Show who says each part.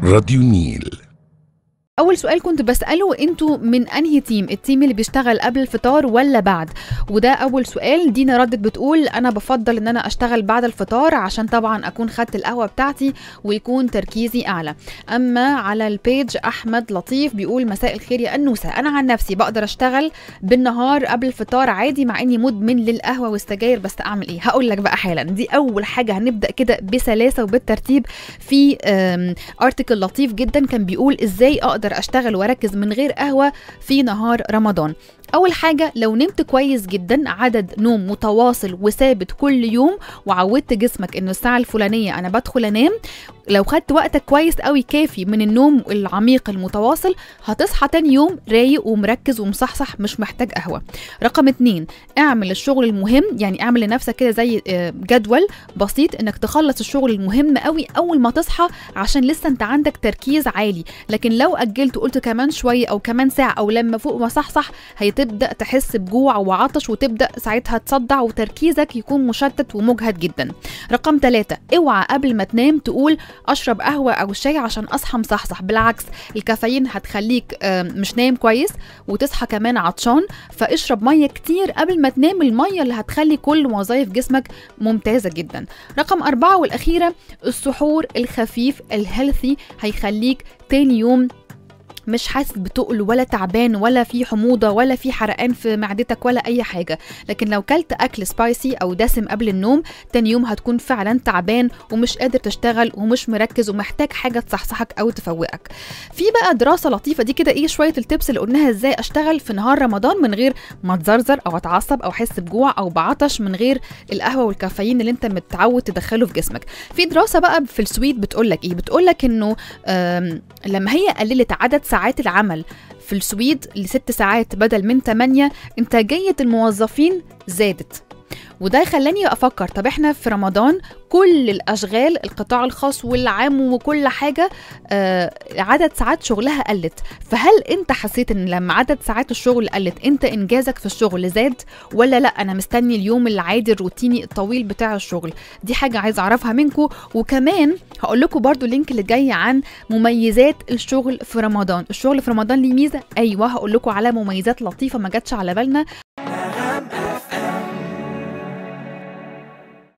Speaker 1: Radio Nil اول سؤال كنت بساله انتوا من انهي تيم التيم اللي بيشتغل قبل الفطار ولا بعد وده اول سؤال دينا ردت بتقول انا بفضل ان انا اشتغل بعد الفطار عشان طبعا اكون خدت القهوه بتاعتي ويكون تركيزي اعلى اما على البيج احمد لطيف بيقول مساء الخير يا انوسه انا عن نفسي بقدر اشتغل بالنهار قبل الفطار عادي مع اني مدمن للقهوه والسجاير بس اعمل ايه هقول لك بقى حالا دي اول حاجه هنبدا كده بسلاسه وبالترتيب في ارتكل لطيف جدا كان بيقول ازاي اقدر اقدر اشتغل واركز من غير قهوه في نهار رمضان اول حاجه لو نمت كويس جدا عدد نوم متواصل وثابت كل يوم وعودت جسمك انه الساعه الفلانيه انا بدخل انام لو خدت وقتك كويس قوي كافي من النوم العميق المتواصل هتصحى تاني يوم رايق ومركز ومصحصح مش محتاج قهوه رقم اتنين اعمل الشغل المهم يعني اعمل لنفسك كده زي آه، جدول بسيط انك تخلص الشغل المهم قوي اول ما تصحى عشان لسه انت عندك تركيز عالي لكن لو اجلت وقلت كمان شويه او كمان ساعه او لما فوق ما صحصح هيتم تبدا تحس بجوع وعطش وتبدا ساعتها تصدع وتركيزك يكون مشتت ومجهد جدا رقم ثلاثة اوعى قبل ما تنام تقول اشرب قهوه او شاي عشان اصحى مصحصح بالعكس الكافيين هتخليك آه، مش نايم كويس وتصحى كمان عطشان فاشرب ميه كتير قبل ما تنام الميه اللي هتخلي كل وظائف جسمك ممتازه جدا رقم أربعة والأخيرة السحور الخفيف الهيلثي هيخليك تاني يوم مش حاسس بتقل ولا تعبان ولا في حموضه ولا في حرقان في معدتك ولا اي حاجه لكن لو كلت اكل سبايسي او دسم قبل النوم تاني يوم هتكون فعلا تعبان ومش قادر تشتغل ومش مركز ومحتاج حاجه تصحصحك او تفوقك في بقى دراسه لطيفه دي كده ايه شويه التبس اللي قلناها ازاي اشتغل في نهار رمضان من غير ما اتزرزر او اتعصب او احس بجوع او بعطش من غير القهوه والكافيين اللي انت متعود تدخله في جسمك في دراسه بقى في السويد بتقول لك ايه بتقول لك انه لما هي قللت عدد ساعات ساعات العمل في السويد لست ساعات بدل من 8 إنتاجية الموظفين زادت وده خلاني افكر طب احنا في رمضان كل الاشغال القطاع الخاص والعام وكل حاجه آه عدد ساعات شغلها قلت فهل انت حسيت ان لما عدد ساعات الشغل قلت انت انجازك في الشغل زاد ولا لا انا مستني اليوم العادي الروتيني الطويل بتاع الشغل دي حاجه عايز اعرفها منكم وكمان هقول لكم برده اللينك اللي جاي عن مميزات الشغل في رمضان الشغل في رمضان ليه ميزه ايوه هقول لكم على مميزات لطيفه ما جاتش على بالنا